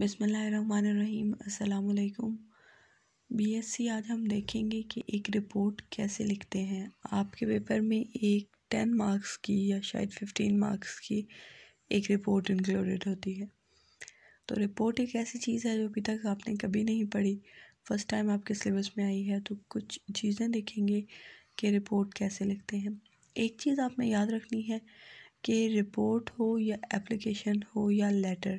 बिसमीम S C आज हम देखेंगे कि एक रिपोर्ट कैसे लिखते हैं आपके पेपर में एक टेन मार्क्स की या शायद फिफ्टीन मार्क्स की एक रिपोर्ट इंक्लूडेड होती है तो रिपोर्ट एक ऐसी चीज़ है जो अभी तक आपने कभी नहीं पढ़ी फ़र्स्ट टाइम आपके सिलेबस में आई है तो कुछ चीज़ें देखेंगे कि रिपोर्ट कैसे लिखते हैं एक चीज़ आपने याद रखनी है कि रिपोर्ट हो या एप्लीकेशन हो या लेटर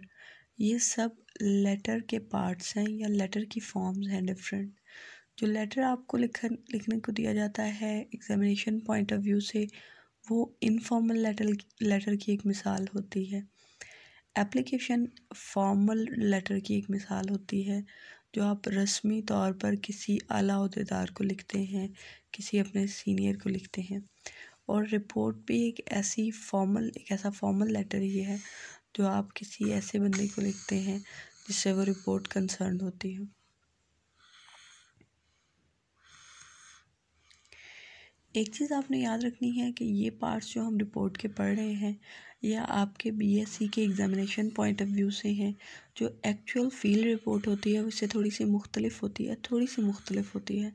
ये सब लेटर के पार्ट्स हैं या लेटर की फॉर्म्स हैं डिफरेंट जो लेटर आपको लिखन लिखने को दिया जाता है एग्जामिनेशन पॉइंट ऑफ व्यू से वो इनफॉर्मल लेटर लेटर की एक मिसाल होती है एप्लीकेशन फॉर्मल लेटर की एक मिसाल होती है जो आप रस्मी तौर पर किसी अलादेदार को लिखते हैं किसी अपने सीनियर को लिखते हैं और रिपोर्ट भी एक ऐसी फॉर्मल एक ऐसा फॉर्मल लेटर ही है जो आप किसी ऐसे बंदे को लिखते हैं जिससे वो रिपोर्ट कंसर्न होती है एक चीज़ आपने याद रखनी है कि ये पार्ट्स जो हम रिपोर्ट के पढ़ रहे हैं या आपके बीएससी के एग्ज़ामिनेशन पॉइंट ऑफ व्यू से हैं जो एक्चुअल फील्ड रिपोर्ट होती है उससे थोड़ी सी मुख्तलिफ होती है थोड़ी सी मुख्तलिफ होती है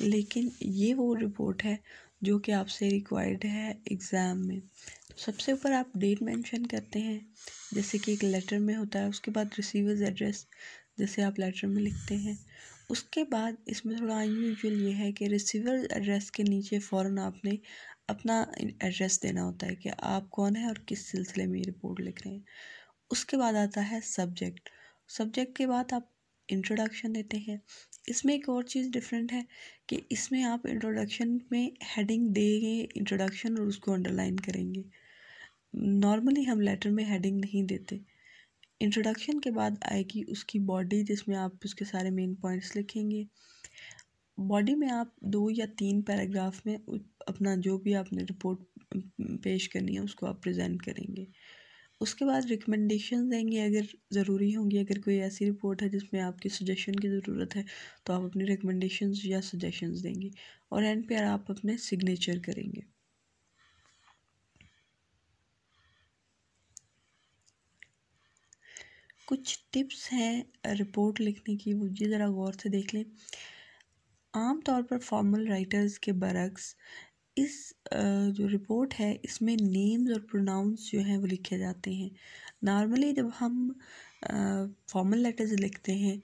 लेकिन ये वो रिपोर्ट है जो कि आपसे रिक्वायर्ड है एग्ज़ाम में तो सबसे ऊपर आप डेट मेंशन करते हैं जैसे कि एक लेटर में होता है उसके बाद रिसीवर्स एड्रेस जैसे आप लेटर में लिखते हैं उसके बाद इसमें थोड़ा अनयूजल ये है कि रिसीवर एड्रेस के नीचे फ़ौर आपने अपना एड्रेस देना होता है कि आप कौन है और किस सिलसिले में रिपोर्ट लिख रहे हैं उसके बाद आता है सब्जेक्ट सब्जेक्ट के बाद आप इंट्रोडक्शन देते हैं इसमें एक और चीज़ डिफरेंट है कि इसमें आप इंट्रोडक्शन में हेडिंग देंगे इंट्रोडक्शन और उसको अंडरलाइन करेंगे नॉर्मली हम लेटर में हेडिंग नहीं देते इंट्रोडक्शन के बाद आएगी उसकी बॉडी जिसमें आप उसके सारे मेन पॉइंट्स लिखेंगे बॉडी में आप दो या तीन पैराग्राफ में अपना जो भी आपने रिपोर्ट पेश करनी है उसको आप प्रेजेंट करेंगे उसके बाद रिकमेंडेशन देंगे अगर ज़रूरी होंगी अगर कोई ऐसी रिपोर्ट है जिसमें आपकी सजेशन की ज़रूरत है तो आप अपनी रिकमेंडेशन या सजेशन देंगे और एंड पे आप अपने सिग्नेचर करेंगे कुछ टिप्स हैं रिपोर्ट लिखने की वो जी ज़रा गौर से देख लें आम तौर पर फॉर्मल राइटर्स के बरक्स इस जो रिपोर्ट है इसमें नेम्स और प्रोनाउंस जो हैं वो लिखे जाते हैं नॉर्मली जब हम फॉर्मल लेटर्स लिखते हैं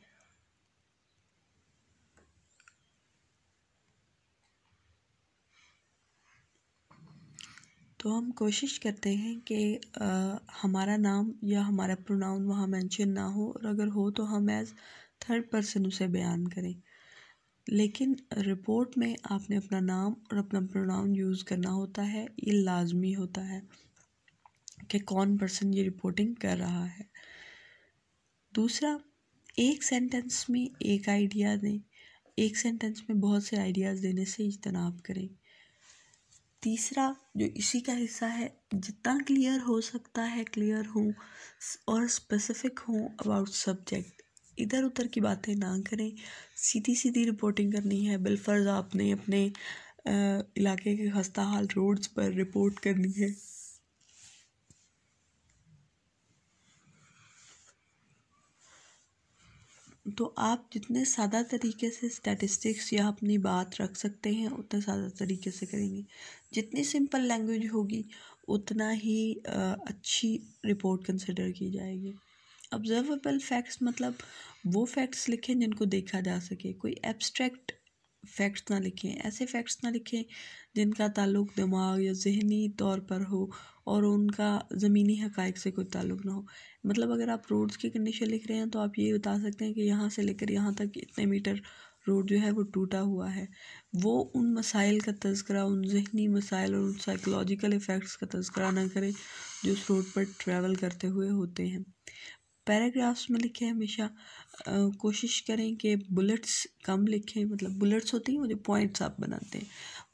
तो हम कोशिश करते हैं कि आ, हमारा नाम या हमारा प्रोनाउन वहाँ मेंशन ना हो और अगर हो तो हम एज़ थर्ड पर्सन उसे बयान करें लेकिन रिपोर्ट में आपने अपना नाम और अपना प्रोनाउन यूज़ करना होता है ये लाजमी होता है कि कौन पर्सन ये रिपोर्टिंग कर रहा है दूसरा एक सेंटेंस में एक आइडिया दें एक सेंटेंस में बहुत से आइडियाज़ देने से इजतनाब करें तीसरा जो इसी का हिस्सा है जितना क्लियर हो सकता है क्लियर हूँ और स्पेसिफिक हूँ अबाउट सब्जेक्ट इधर उधर की बातें ना करें सीधी सीधी रिपोर्टिंग करनी है बिलफर्ज आपने अपने इलाके के खस्ता हाल रोड्स पर रिपोर्ट करनी है तो आप जितने सादा तरीके से स्टैटिस्टिक्स या अपनी बात रख सकते हैं उतने सादा तरीके से करेंगे जितनी सिंपल लैंग्वेज होगी उतना ही अच्छी रिपोर्ट कंसिडर की जाएगी ऑब्जर्वेबल फैक्ट्स मतलब वो फैक्ट्स लिखें जिनको देखा जा सके कोई एब्स्ट्रैक्ट फैक्ट्स ना लिखें ऐसे फैक्ट्स ना लिखें जिनका ताल्लुक दिमाग या जहनी तौर पर हो और उनका ज़मीनी हक़ से कोई ताल्लुक ना हो मतलब अगर आप रोड्स की कंडीशन लिख रहे हैं तो आप ये बता सकते हैं कि यहाँ से लेकर यहाँ तक इतने मीटर रोड जो है वो टूटा हुआ है वो उन मसाइल का तस्करा उन जहनी मसाइल और उन साइकोलॉजिकल इफ़ेक्ट्स का तस्करा ना करें जो उस रोड पर ट्रैवल करते हुए होते हैं पैराग्राफ्स में लिखें हमेशा कोशिश करें कि बुलेट्स कम लिखें मतलब बुलेट्स होती हैं वो जो पॉइंट्स आप बनाते हैं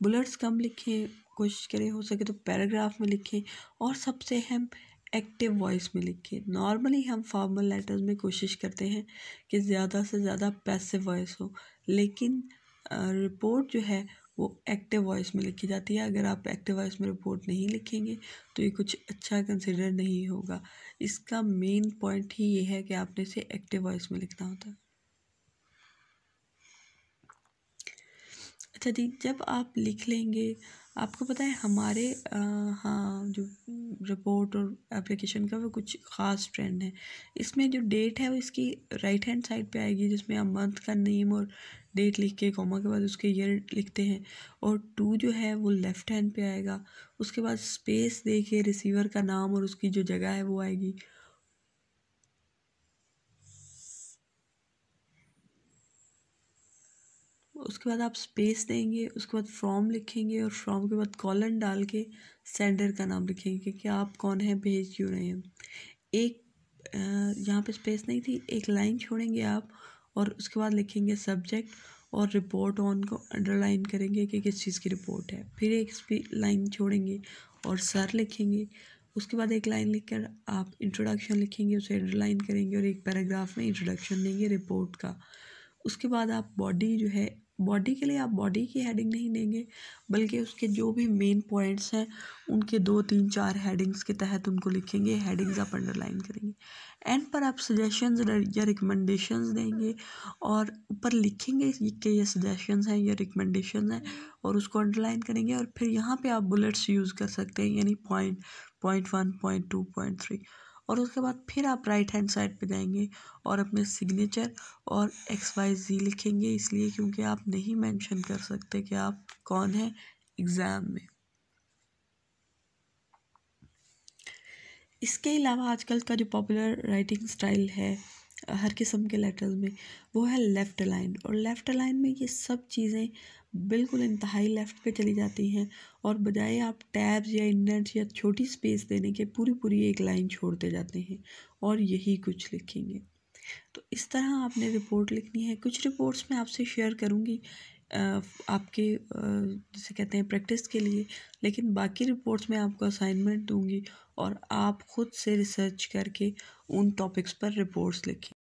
बुलेट्स कम लिखें कोशिश करें हो सके तो पैराग्राफ में लिखें और सबसे हम एक्टिव वॉइस में लिखें नॉर्मली हम फॉर्मल लेटर्स में कोशिश करते हैं कि ज़्यादा से ज़्यादा पैसिव वॉइस हो लेकिन रिपोर्ट जो है वो एक्टिव वॉइस में लिखी जाती है अगर आप एक्टिव वॉइस में रिपोर्ट नहीं लिखेंगे तो ये कुछ अच्छा कंसिडर नहीं होगा इसका मेन पॉइंट ही ये है कि आपने इसे एक्टिव वॉइस में लिखना होता है अच्छा जी जब आप लिख लेंगे आपको पता है हमारे हाँ जो रिपोर्ट और एप्लीकेशन का वो कुछ ख़ास ट्रेंड है इसमें जो डेट है वो इसकी राइट हैंड साइड पे आएगी जिसमें आप मंथ का नेम और डेट लिख के कॉमा के बाद उसके ईयर लिखते हैं और टू जो है वो लेफ़्ट हैंड पे आएगा उसके बाद स्पेस दे के रिसीवर का नाम और उसकी जो जगह है वो आएगी उसके बाद आप स्पेस देंगे उसके बाद फ्रॉम लिखेंगे और फ्रॉम के बाद कॉलन डाल के सेंडर का नाम लिखेंगे कि आप कौन हैं भेज क्यों रहे हैं एक यहाँ पे स्पेस नहीं थी एक लाइन छोड़ेंगे आप और उसके बाद लिखेंगे सब्जेक्ट और रिपोर्ट ऑन को अंडरलाइन करेंगे कि किस चीज़ की रिपोर्ट है फिर एक लाइन छोड़ेंगे और सर लिखेंगे उसके बाद एक लाइन लिखकर आप इंट्रोडक्शन लिखेंगे उसे अंडरलाइन करेंगे और एक पैराग्राफ में इंट्रोडक्शन देंगे रिपोर्ट का उसके बाद आप बॉडी जो है बॉडी के लिए आप बॉडी की हेडिंग नहीं देंगे बल्कि उसके जो भी मेन पॉइंट्स हैं उनके दो तीन चार हेडिंग्स के तहत उनको लिखेंगे हेडिंग्स आप अंडरलाइन करेंगे एंड पर आप सजेशंस या रिकमेंडेशंस देंगे और ऊपर लिखेंगे कि ये सजेशंस हैं या रिकमेंडेशन हैं और उसको अंडरलाइन करेंगे और फिर यहाँ पर आप बुलेट्स यूज़ कर सकते हैं यानी point point one point two point three और उसके बाद फिर आप राइट हैंड साइड पे जाएंगे और अपने सिग्नेचर और एक्स वाई जी लिखेंगे इसलिए क्योंकि आप नहीं मेंशन कर सकते कि आप कौन हैं एग्ज़ाम में इसके अलावा आजकल का जो पॉपुलर राइटिंग स्टाइल है हर किस्म के लेटर्स में वो है लेफ़्ट लाइन और लेफ़्ट लाइन में ये सब चीज़ें बिल्कुल इंतहाई लेफ़्ट पे चली जाती हैं और बजाय आप टैब्स या इंडेंट्स या छोटी स्पेस देने के पूरी पूरी एक लाइन छोड़ते जाते हैं और यही कुछ लिखेंगे तो इस तरह आपने रिपोर्ट लिखनी है कुछ रिपोर्ट्स मैं आपसे शेयर करूँगी आपके जैसे कहते हैं प्रैक्टिस के लिए लेकिन बाकी रिपोर्ट्स में आपको असाइनमेंट दूँगी और आप ख़ुद से रिसर्च करके उन टॉपिक्स पर रिपोर्ट्स लिखें